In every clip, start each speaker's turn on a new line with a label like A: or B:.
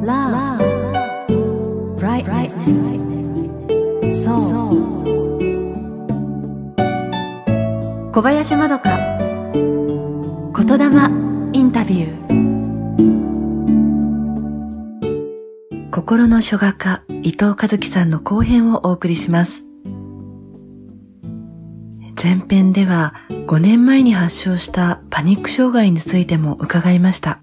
A: Love, brightness, soul. 小林まどか言霊インタビュー心の書画家伊藤和樹さんの後編をお送りします前編では5年前に発症したパニック障害についても伺いました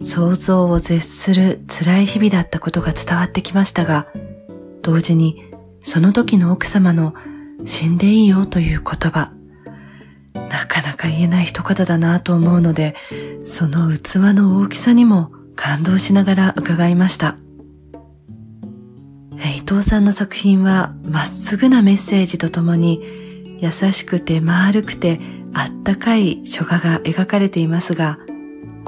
A: 想像を絶する辛い日々だったことが伝わってきましたが、同時にその時の奥様の死んでいいよという言葉、なかなか言えない一言だなと思うので、その器の大きさにも感動しながら伺いました。伊藤さんの作品はまっすぐなメッセージとともに優しくて丸くてあったかい書画が描かれていますが、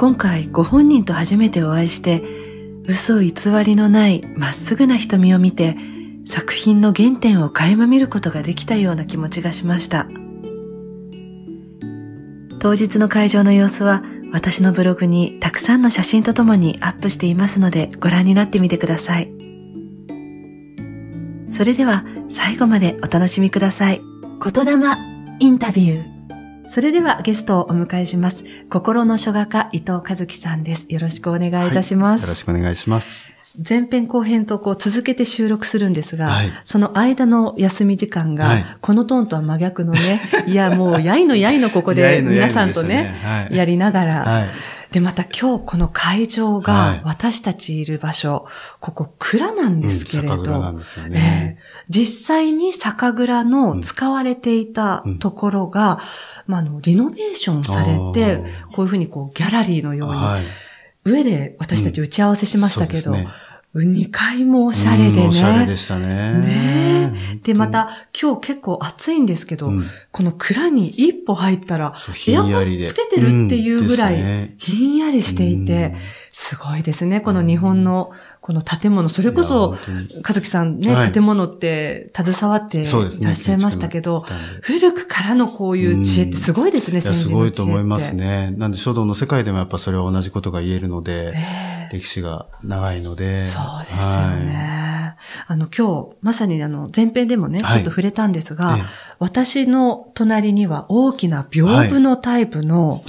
A: 今回ご本人と初めてお会いして嘘偽りのないまっすぐな瞳を見て作品の原点を垣間見ることができたような気持ちがしました当日の会場の様子は私のブログにたくさんの写真とともにアップしていますのでご覧になってみてくださいそれでは最後までお楽しみください言霊インタビューそれではゲストをお迎えします。心の書画家、伊藤和樹さんです。よろしくお願いいたします。はい、よろし
B: くお願いします。
A: 前編後編とこう続けて収録するんですが、はい、その間の休み時間が、このトーンとは真逆のね、いやもうやいのやいのここで 皆さんとね、やりながら、で、また今日この会場が、私たちいる場所、ここ蔵なんです
B: けれど。うん、なんですよね。
A: えー実際に酒蔵の使われていたところが、うん、まあ、あの、リノベーションされて、こういうふうにこう、ギャラリーのように、はい、上で私たち打ち合わせしましたけど、うん2階もおしゃれでね。おしゃれでしたね。ねで、また、今日結構暑いんですけど、うん、この蔵に一歩入ったら、エアコンつけてるっていうぐらい、ひんやりしていて、うんすごいですね、この日本のこの建物、それこそ、かずきさんね、はい、建物って携わっていらっしゃいましたけど、ね、古くからのこういう知恵ってすごいですね、すごいと思います
B: ね。なんで書道の世界でもやっぱそれは同じことが言えるので、えー、歴史が長いので。そうですよね。は
A: い、あの、今日、まさにあの、前編でもね、ちょっと触れたんですが、はい、私の隣には大きな屏風のタイプの、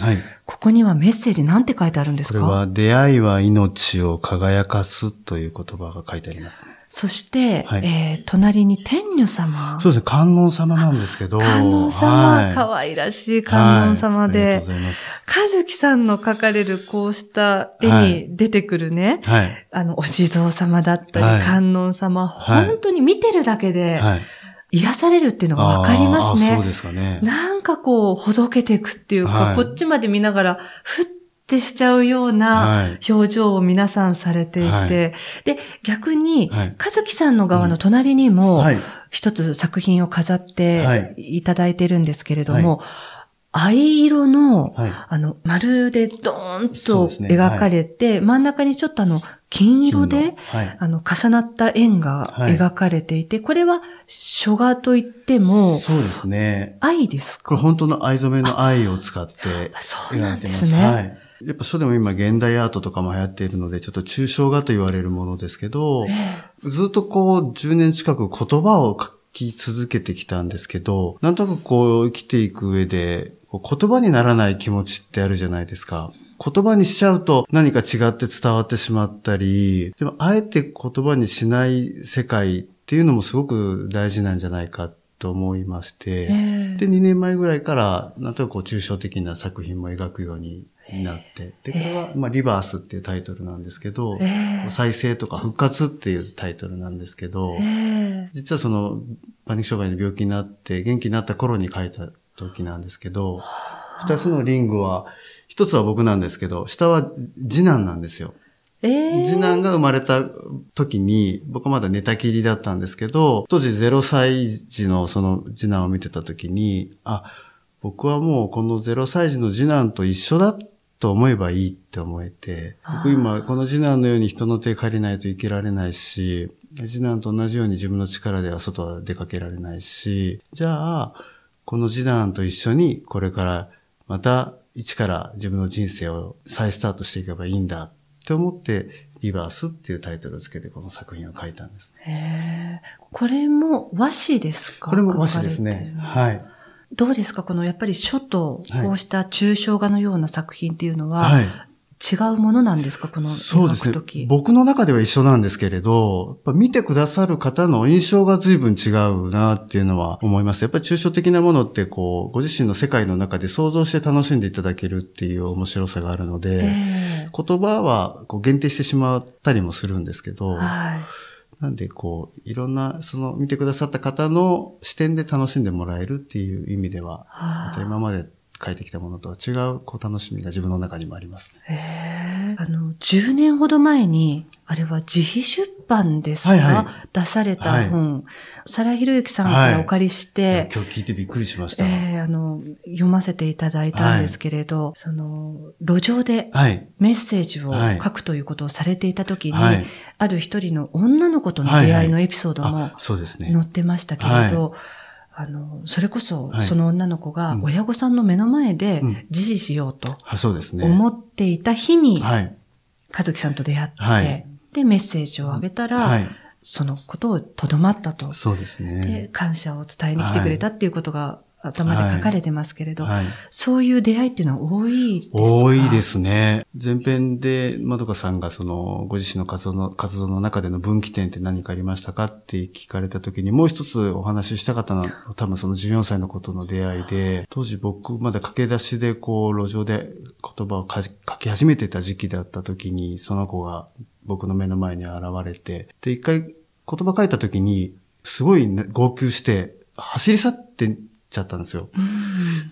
A: ここにはメッセージなんて書いてあるんですかこれは
B: 出会いは命を輝かすという言葉が書いてあります、ね。
A: そして、はい、えー、隣に天女様。そ
B: うですね、観音様なんですけど。観音様、可、
A: は愛、いらしい観音様で、はい、ありがとうございます。和樹さんの描かれるこうした絵に出てくるね、はい、あの、お地蔵様だったり、観音様、本当に見てるだけで、はい癒されるっていうのがわかりますね。そうです
B: かね。な
A: んかこう、ほどけていくっていうか、はい、こっちまで見ながら、ふってしちゃうような表情を皆さんされていて、はい、で、逆に、はい、和樹さんの側の隣にも、一つ作品を飾っていただいてるんですけれども、はい藍色の、はい、あの、丸でドーンと描かれて、ねはい、真ん中にちょっとあの、金色で、はい、あの、重なった円が描かれていて、これは、書画といっても、そ
B: うですね。藍ですかこれ本当の藍染めの藍を使ってそうなんですね。やっぱ書でも今現代アートとかも流行っているので、ちょっと抽象画と言われるものですけど、ずっとこう10年近く言葉を書き続けてきたんですけど、なんとなくこう生きていく上で、言葉にならない気持ちってあるじゃないですか。言葉にしちゃうと何か違って伝わってしまったり、でもあえて言葉にしない世界っていうのもすごく大事なんじゃないかと思いまして、で、2年前ぐらいから、なんとなくこう抽象的な作品も描くようになって、で、これは、まあ、リバースっていうタイトルなんですけど、再生とか復活っていうタイトルなんですけど、実はその、パニック障害の病気になって元気になった頃に書いた時なんですけど、二つのリングは、一つは僕なんですけど、下は次男なんですよ。えー、次男が生まれた時に、僕はまだ寝たきりだったんですけど、当時0歳児のその次男を見てた時に、あ、僕はもうこの0歳児の次男と一緒だと思えばいいって思えて、僕今この次男のように人の手借りないと生きられないし、次男と同じように自分の力では外は出かけられないし、じゃあ、この次男と一緒にこれからまた一から自分の人生を再スタートしていけばいいんだって思ってリバースっていうタイトルをつけてこの作品を書いたんです。
A: へこれも和紙ですかこれも和紙です
B: ね。はい。
A: どうですかこのやっぱり書とこうした抽象画のような作品っていうのは、はい、違うものなんですかこのそうですね。
B: 僕の中では一緒なんですけれど、やっぱ見てくださる方の印象が随分違うなっていうのは思います。やっぱり抽象的なものってこう、ご自身の世界の中で想像して楽しんでいただけるっていう面白さがあるので、えー、言葉はこう限定してしまったりもするんですけど、はいなんでこう、いろんな、その見てくださった方の視点で楽しんでもらえるっていう意味では、また今まで書いてきたものとは違うこう楽しみが自分の中にもあります
A: ね。あの、10年ほど前に、あれは自費出版ですが、はいはい、出された本、はい、サラヒロユキさんからお借りして、はい、今
B: 日聞いてびっくりしました。
A: えー、あの、読ませていただいたんですけれど、はい、その、路上でメッセージを書くということをされていた時に、はい、ある一人の女の子との出会いのエピソードも載ってましたけれど、はいあの、それこそ、その女の子が親御さんの目の前で自死しようと思っていた日に、
B: 和
A: 樹さんと出会って、はい、で、メッセージをあげたら、はい、そのことをとどまった
B: と。そうですね。で、
A: 感謝を伝えに来てくれたっていうことが、頭で書かれてますけれど、はいはい、そういう出会いっていうのは多いです
B: か多いですね。前編で、まどかさんがその、ご自身の活動の、活動の中での分岐点って何かありましたかって聞かれた時に、もう一つお話ししたかったのは、多分その14歳のことの出会いで、当時僕まだ駆け出しでこう、路上で言葉を書き始めてた時期だった時に、その子が僕の目の前に現れて、で、一回言葉書いた時に、すごい号泣して、走り去ってちゃったんですよ。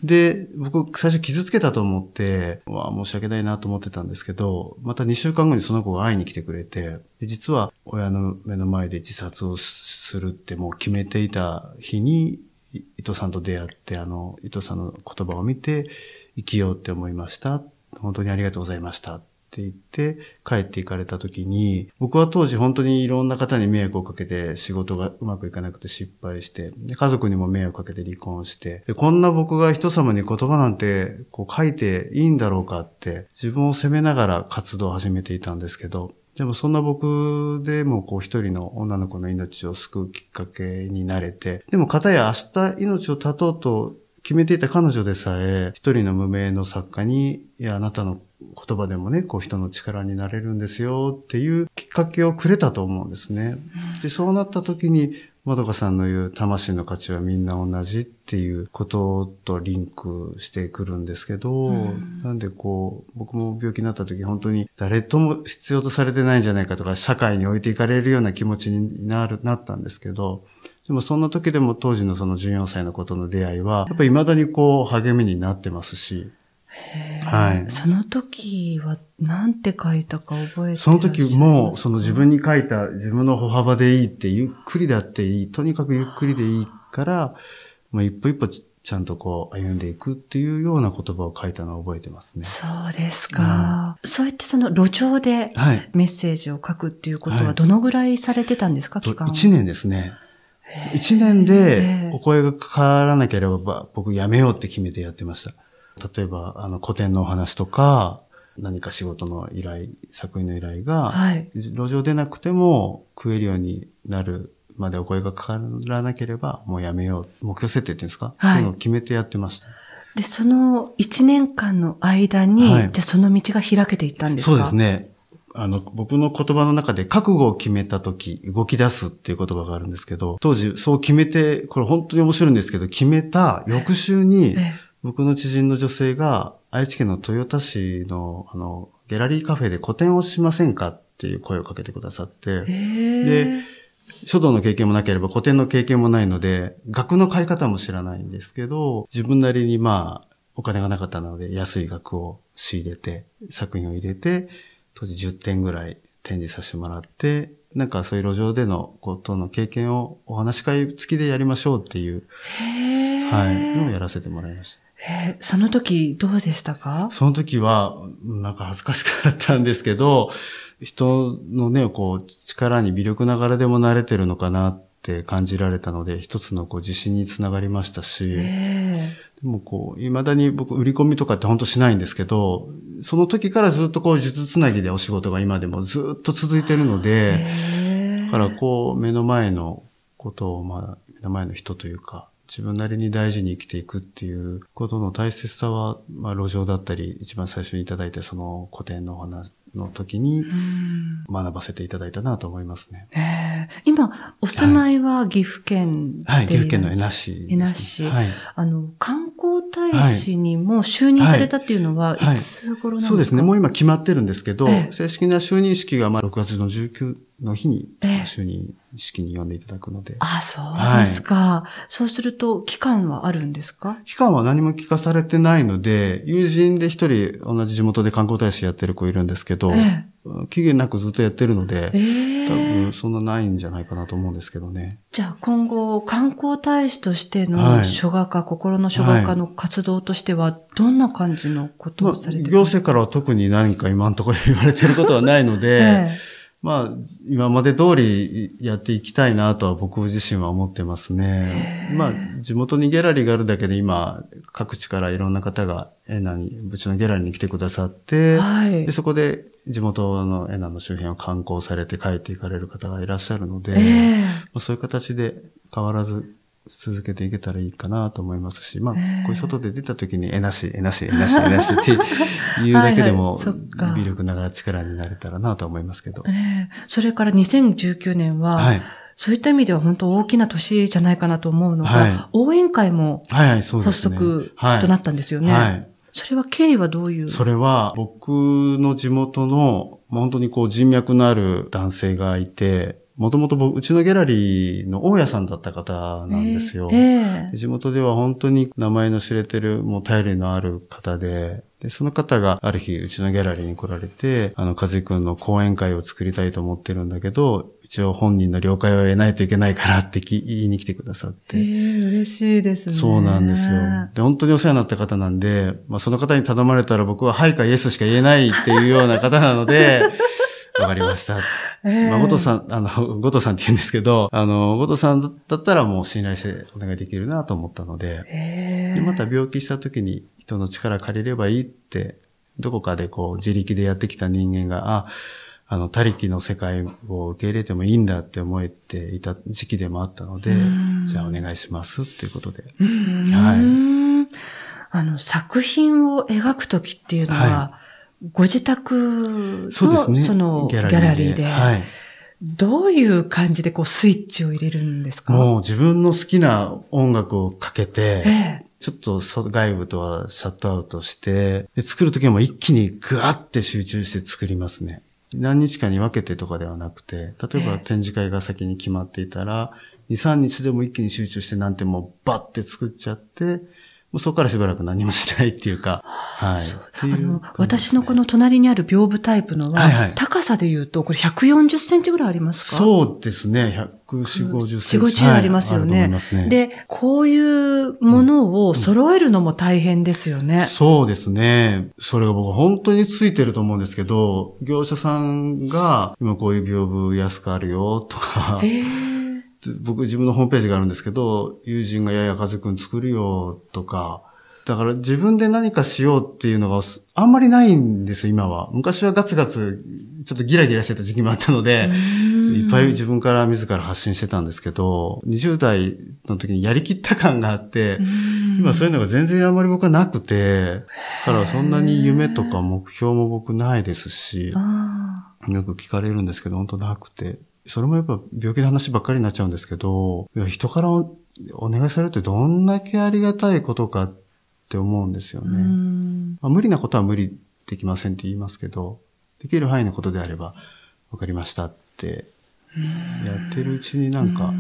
B: で、僕、最初傷つけたと思って、わ申し訳ないなと思ってたんですけど、また2週間後にその子が会いに来てくれて、で実は親の目の前で自殺をするってもう決めていた日に、伊藤さんと出会って、あの、伊藤さんの言葉を見て、生きようって思いました。本当にありがとうございました。って言って、帰っていかれた時に、僕は当時本当にいろんな方に迷惑をかけて仕事がうまくいかなくて失敗して、家族にも迷惑かけて離婚して、こんな僕が人様に言葉なんてこう書いていいんだろうかって、自分を責めながら活動を始めていたんですけど、でもそんな僕でもこう一人の女の子の命を救うきっかけになれて、でも方や明日命を絶とうと決めていた彼女でさえ、一人の無名の作家に、いや、あなたの言葉でもね、こう人の力になれるんですよっていうきっかけをくれたと思うんですね。で、そうなった時に、まどかさんの言う魂の価値はみんな同じっていうこととリンクしてくるんですけど、うん、なんでこう、僕も病気になった時本当に誰とも必要とされてないんじゃないかとか、社会に置いていかれるような気持ちになる、なったんですけど、でもそんな時でも当時のその14歳の子との出会いは、やっぱり未だにこう励みになってますし、はい。そ
A: の時はなんて書いたか覚えてその時
B: も、その自分に書いた自分の歩幅でいいって、ゆっくりだっていい、とにかくゆっくりでいいから、もう一歩一歩ちゃんとこう歩んでいくっていうような言葉を書いたのを覚えてますね。そ
A: うですか。うん、そうやってその路上でメッセージを書くっていうことはどのぐらいされてたんですか、はい、期間 ?1 年
B: ですね。1年でお声がかからなければ僕辞めようって決めてやってました。例えば、あの、古典のお話とか、何か仕事の依頼、作品の依頼が、はい、路上でなくても食えるようになるまでお声がかからなければ、もうやめよう。目標設定っていうんですか、はい、そういうのを決めてやってました。
A: で、その1年間の間に、はい、じゃその道が開けていったんですかそうですね。
B: あの、僕の言葉の中で覚悟を決めた時、動き出すっていう言葉があるんですけど、当時そう決めて、これ本当に面白いんですけど、決めた翌週に、僕の知人の女性が愛知県の豊田市の、あの、ギャラリーカフェで個展をしませんかっていう声をかけてくださって、で、書道の経験もなければ古典の経験もないので、額の買い方も知らないんですけど、自分なりにまあ、お金がなかったので安い額を仕入れて、作品を入れて、当時10点ぐらい展示させてもらって、なんかそういう路上でのことの経験をお話し会付きでやりましょうっていう、はい、のをやらせてもらいました。
A: その時どうでしたか
B: その時は、なんか恥ずかしかったんですけど、人のね、こう、力に微力ながらでも慣れてるのかなっって感じられたので、一つのこう自信につながりましたし、でもこう、未だに僕売り込みとかって本当しないんですけど、その時からずっとこう、術つなぎでお仕事が今でもずっと続いてるので、だからこう、目の前のことを、まあ、目の前の人というか、自分なりに大事に生きていくっていうことの大切さは、まあ、路上だったり、一番最初にいただいたその古典のお話、の時に学ばせていただいたなと思いますね。
A: えー、今、お住まいは岐阜県はい、岐阜県の江
B: 那市、ね、江那
A: 市。はい、あの、観光大使にも就任されたっていうのは、いつ頃なんですか、はいはい、そうですね。もう
B: 今決まってるんですけど、えー、正式な就任式がまあ6月の19の日に、就任式に呼んでいただくので。えー、あ、そうです
A: か、はい、そうすると、期間はあるんですか
B: 期間は何も聞かされてないので、友人で一人同じ地元で観光大使やってる子いるんですけど、えー、期限なくずっとやってるので、えー、多分そんなないんじゃないかなと思うんですけどね。
A: じゃあ今後、観光大使としての書画家、はい、心の書画家の活動としては、どんな感じのことをさ
B: れてる、んですか行政からは特に何か今のところ言われてることはないので、まあ、今まで通りやっていきたいなとは僕自身は思ってますね。まあ、地元にギャラリーがあるだけで今、各地からいろんな方がエナに、うちのギャラリーに来てくださって、はい、でそこで地元のエナの周辺を観光されて帰っていかれる方がいらっしゃるので、まあ、そういう形で変わらず続けていけたらいいかなと思いますし、まあ、こういう外で出た時に、えなし、えなし、えなし、えなしって言うだけでも、微力ながら力になれたらなと思いますけど。
A: それから2019年は、はい、そういった意味では本当大きな年じゃないかなと思うのが、はい、応援会も
B: 発足となったんですよね。はい、はい、
A: それは経緯はどういうそれ
B: は僕の地元の、本当にこう人脈のある男性がいて、もともと僕、うちのギャラリーの大家さんだった方なんですよ。えー、地元では本当に名前の知れてる、もう頼りのある方で、で、その方がある日、うちのギャラリーに来られて、あの、和井くんの講演会を作りたいと思ってるんだけど、一応本人の了解を得ないといけないからって言いに来てくださって。えー、嬉しいですね。そうなんですよ。で、本当にお世話になった方なんで、まあ、その方に頼まれたら僕は、はいかイエスしか言えないっていうような方なので、わかりました。えー、まあ、ごとさん、あの、ごとさんって言うんですけど、あの、ごとさんだったらもう信頼してお願いできるなと思ったので、えー、でまた病気した時に人の力借りればいいって、どこかでこう自力でやってきた人間が、あ、あの、他力の世界を受け入れてもいいんだって思えていた時期でもあったので、じゃあお願いしますっていうことで。はい。
A: あの、作品を描くときっていうのは、はいご自宅のそ、ね,、のギャラリーで、はい、どういう感じでこうスイッチを入れるんですかも
B: う自分の好きな音楽をかけて、ええ、ちょっと外部とはシャットアウトして、作るときも一気にグワって集中して作りますね。何日かに分けてとかではなくて、例えば展示会が先に決まっていたら、2、3日でも一気に集中してなんてもうバッて作っちゃって、そこからしばらく何もしないっていうか、はい。あの、
A: 私のこの隣にある屏風タイプのは、はいはい、高さで言うと、これ140センチぐらいありますかそ
B: うですね。140、50センチ。4、50ありますよね,、はいすね、で、
A: こういうものを揃えるのも大変ですよね。うんうん、
B: そうですね。それが僕本当についてると思うんですけど、業者さんが、今こういう屏風安くあるよとか、えー僕自分のホームページがあるんですけど、友人がやや風くん作るよとか、だから自分で何かしようっていうのがあんまりないんですよ、今は。昔はガツガツ、ちょっとギラギラしてた時期もあったので、いっぱい自分から自ら発信してたんですけど、20代の時にやりきった感があって、今そういうのが全然あんまり僕はなくて、だからそんなに夢とか目標も僕ないですし、よく聞かれるんですけど、本当なくて。それもやっぱ病気の話ばっかりになっちゃうんですけど、いや人からお願いされるってどんだけありがたいことかって思うんですよね。まあ、無理なことは無理できませんって言いますけど、できる範囲のことであれば、わかりましたって、やってるうちになんか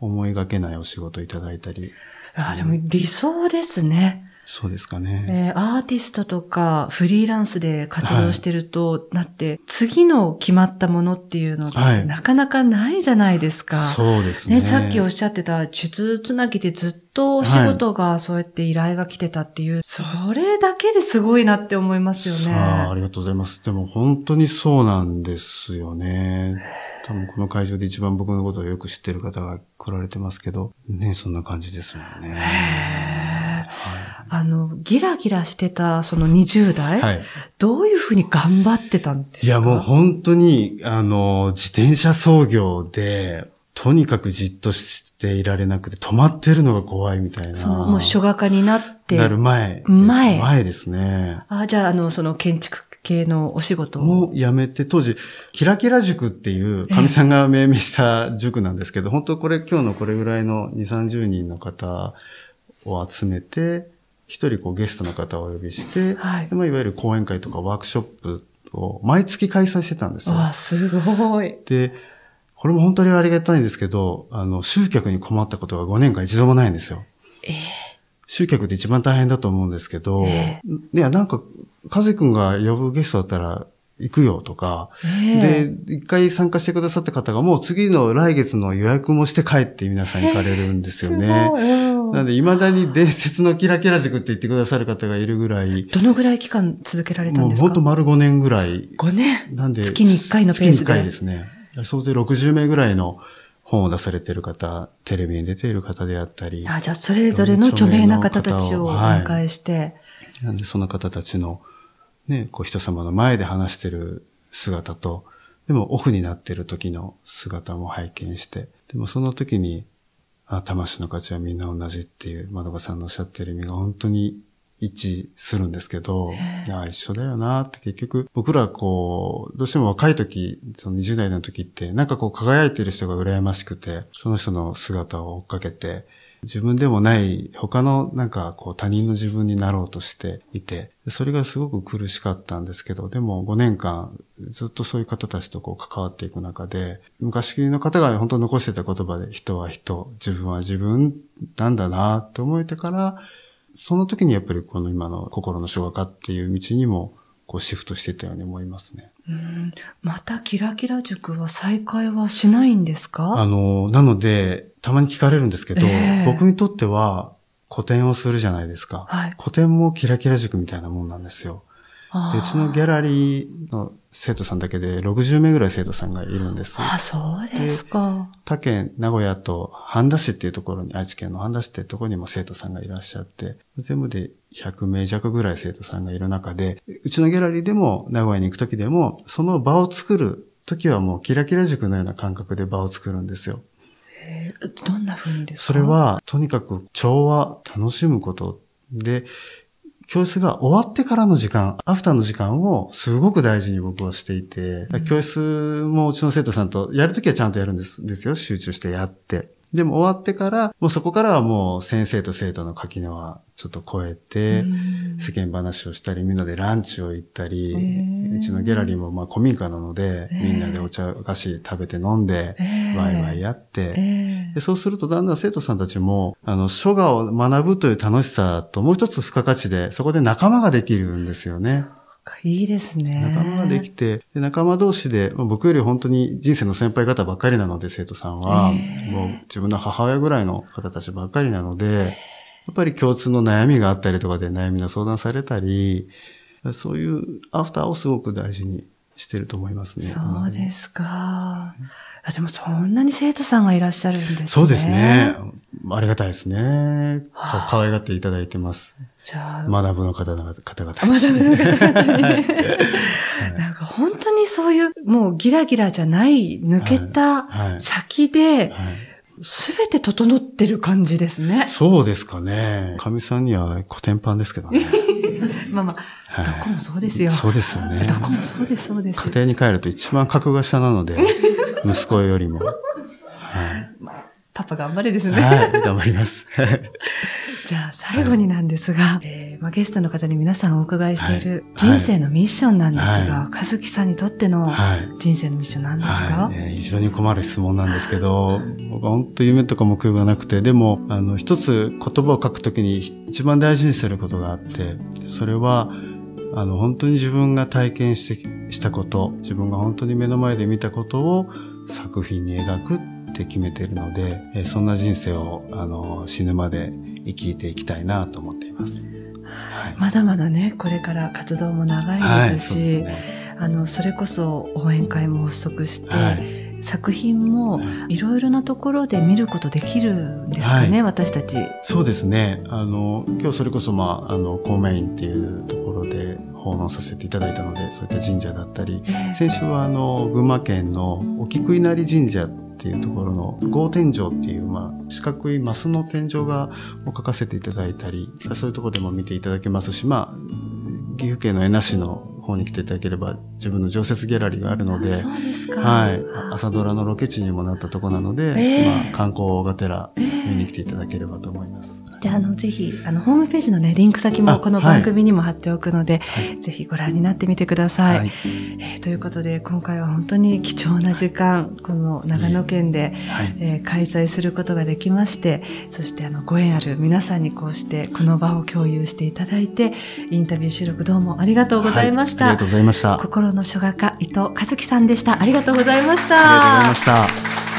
B: 思いがけないお仕事いただいたり。あ、でも理想ですね。そうですかね。
A: えー、アーティストとかフリーランスで活動してると、な、はい、って、次の決まったものっていうのが、はい、なかなかないじゃないですか。そうですね。ね、さっきおっしゃってた、術つなぎでずっとお仕事がそうやって依頼が来てたっていう、はい、それだけですごいなって思いますよね。あ
B: ありがとうございます。でも本当にそうなんですよね。多分この会場で一番僕のことをよく知ってる方が来られてますけど、ね、そんな感じですもんね。
A: はいあの、ギラギラしてた、その20代、はい、どういうふうに頑張ってたんで
B: すかいや、もう本当に、あの、自転車操業で、とにかくじっとしていられなくて、止まってるのが怖いみたいな。そう、もう
A: 書画家になって。なる
B: 前。前。前ですね。
A: あ、じゃあ、あの、その建築系のお仕事
B: を。辞めて、当時、キラキラ塾っていう、神さんが命名した塾なんですけど、本当これ、今日のこれぐらいの2、30人の方を集めて、一人こうゲストの方をお呼びして、はいまあ、いわゆる講演会とかワークショップを毎月開催してたんですよ。わ、
A: すごい。
B: で、これも本当にありがたいんですけど、あの、集客に困ったことが5年間一度もないんですよ。えー、集客で一番大変だと思うんですけど、えー、いや、なんか、かずくんが呼ぶゲストだったら、行くよとか、えー、で、一回参加してくださった方がもう次の来月の予約もして帰って皆さん行かれるんですよね。えーなんで、未だに伝説のキラキラ塾って言ってくださる方がいるぐらい。どのぐらい期間続けられたんですかもうほんと丸5年ぐらい。5年なんで、月に1回のペースで。月に1回ですね。総勢60名ぐらいの本を出されている方、テレビに出ている方であったり。あ、じゃあ
A: それぞれの著名な方たちをお迎えして。は
B: い、なんで、その方たちの、ね、こう人様の前で話してる姿と、でもオフになってる時の姿も拝見して、でもその時にあ、魂の価値はみんな同じっていう、まどかさんのおっしゃってる意味が本当に一致するんですけど、いや、一緒だよなって結局、僕らこう、どうしても若い時、その20代の時って、なんかこう輝いてる人が羨ましくて、その人の姿を追っかけて、自分でもない他のなんかこう他人の自分になろうとしていて、それがすごく苦しかったんですけど、でも5年間ずっとそういう方たちとこう関わっていく中で、昔の方が本当残してた言葉で人は人、自分は自分なんだなって思えてから、その時にやっぱりこの今の心の小学科っていう道にもこうシフトしてたように思いますね。うん
A: またキラキラ塾は再開はしないんですかあ
B: の、なので、たまに聞かれるんですけど、えー、僕にとっては古典をするじゃないですか。はい、古典もキラキラ塾みたいなもんなんですよ。別のギャラリーの生徒さんだけで60名ぐらい生徒さんがいるんです。あ、
A: そうですか。
B: 他県、名古屋と半田市っていうところに、愛知県の半田市っていうところにも生徒さんがいらっしゃって、全部で100名弱ぐらい生徒さんがいる中で、うちのギャラリーでも名古屋に行くときでも、その場を作る時はもうキラキラ塾のような感覚で場を作るんですよ。
A: どんな風にですかそれは、
B: とにかく調和、楽しむことで、教室が終わってからの時間、アフターの時間をすごく大事に僕はしていて、教室もうちの生徒さんとやるときはちゃんとやるんですですよ。集中してやって。でも終わってから、もうそこからはもう先生と生徒の垣根はちょっと超えて、世間話をしたり、みんなでランチを行ったり、うちのギャラリーもまあ古民家なので、みんなでお茶お菓子食べて飲んで、ワイワイやって、でそうするとだんだん生徒さんたちも、あの、書画を学ぶという楽しさと、もう一つ付加価値で、そこで仲間ができるんですよね。
A: か、いいですね。仲間ができ
B: て、で仲間同士で、僕より本当に人生の先輩方ばっかりなので、生徒さんは、もう自分の母親ぐらいの方たちばっかりなので、やっぱり共通の悩みがあったりとかで悩みの相談されたり、そういうアフターをすごく大事にしてると思いますね。そう
A: ですか。うんあでもそんなに生徒さんがいらっしゃるんですね。そうですね。
B: ありがたいですね。可愛がっていただいてます。じゃあ。学ぶの方々。方々学ぶの方々ね なんか
A: 本当にそういう、もうギラギラじゃない、抜けた先で、すべて整ってる感じですね。
B: そうですかね。神さんには古典版ですけどね。
A: まあま
B: あ、どこもそうですよ。そうですよね。どこもそうです、そうです。家庭に帰ると一番格が下なので。息子よりも。
A: はいまあ、パパ頑張れですね。はい、
B: 頑張ります。
A: じゃあ最後になんですが、はい、えー、まあ、ゲストの方に皆さんお伺いしている人生のミッションなんですが、はい和樹さんにとっての人生のミッションなんですか、
B: ね、非常に困る質問なんですけど、僕は本当夢とか目標がなくて、でも、あの、一つ言葉を書くときに一番大事にすることがあって、それは、あの、本当に自分が体験して、したこと、自分が本当に目の前で見たことを、作品に描くって決めてるので、えそんな人生をあの死ぬまで生きていきたいなと思っています。
A: はい、まだまだねこれから活動も長いですし、はい、そ、ね、あのそれこそ応援会も発足して、はい作品もいろいろなところで見ることできるんですかね、はい、私
B: たち。そうですね。あの、今日それこそ、まあ、あの、公務員っていうところで訪問させていただいたので、そういった神社だったり、先週は、あの、群馬県の沖菊稲荷神社っていうところの合天井っていう、まあ、四角いマスの天井画を描かせていただいたり、そういうところでも見ていただけますし、まあ、岐阜県の恵那市の方に来ていただければ、自分の常設ギャラリーがあるので、
A: はい。
B: 朝ドラのロケ地にもなったとこなので、えー、まあ、観光がてら見に来ていただければと思います。
A: じゃあ、あの、ぜひ、あの、ホームページのね、リンク先もこの番組にも貼っておくので、はい、ぜひご覧になってみてください。はい、えー、ということで、今回は本当に貴重な時間、この長野県で、はい、えー、開催することができまして、そして、あの、ご縁ある皆さんにこうして、この場を共有していただいて、インタビュー収録どうもありがとうございました。した。ありがとうございました。心の書画家、伊藤和樹さんでした。ありがとうございました。ありがと
B: うございました。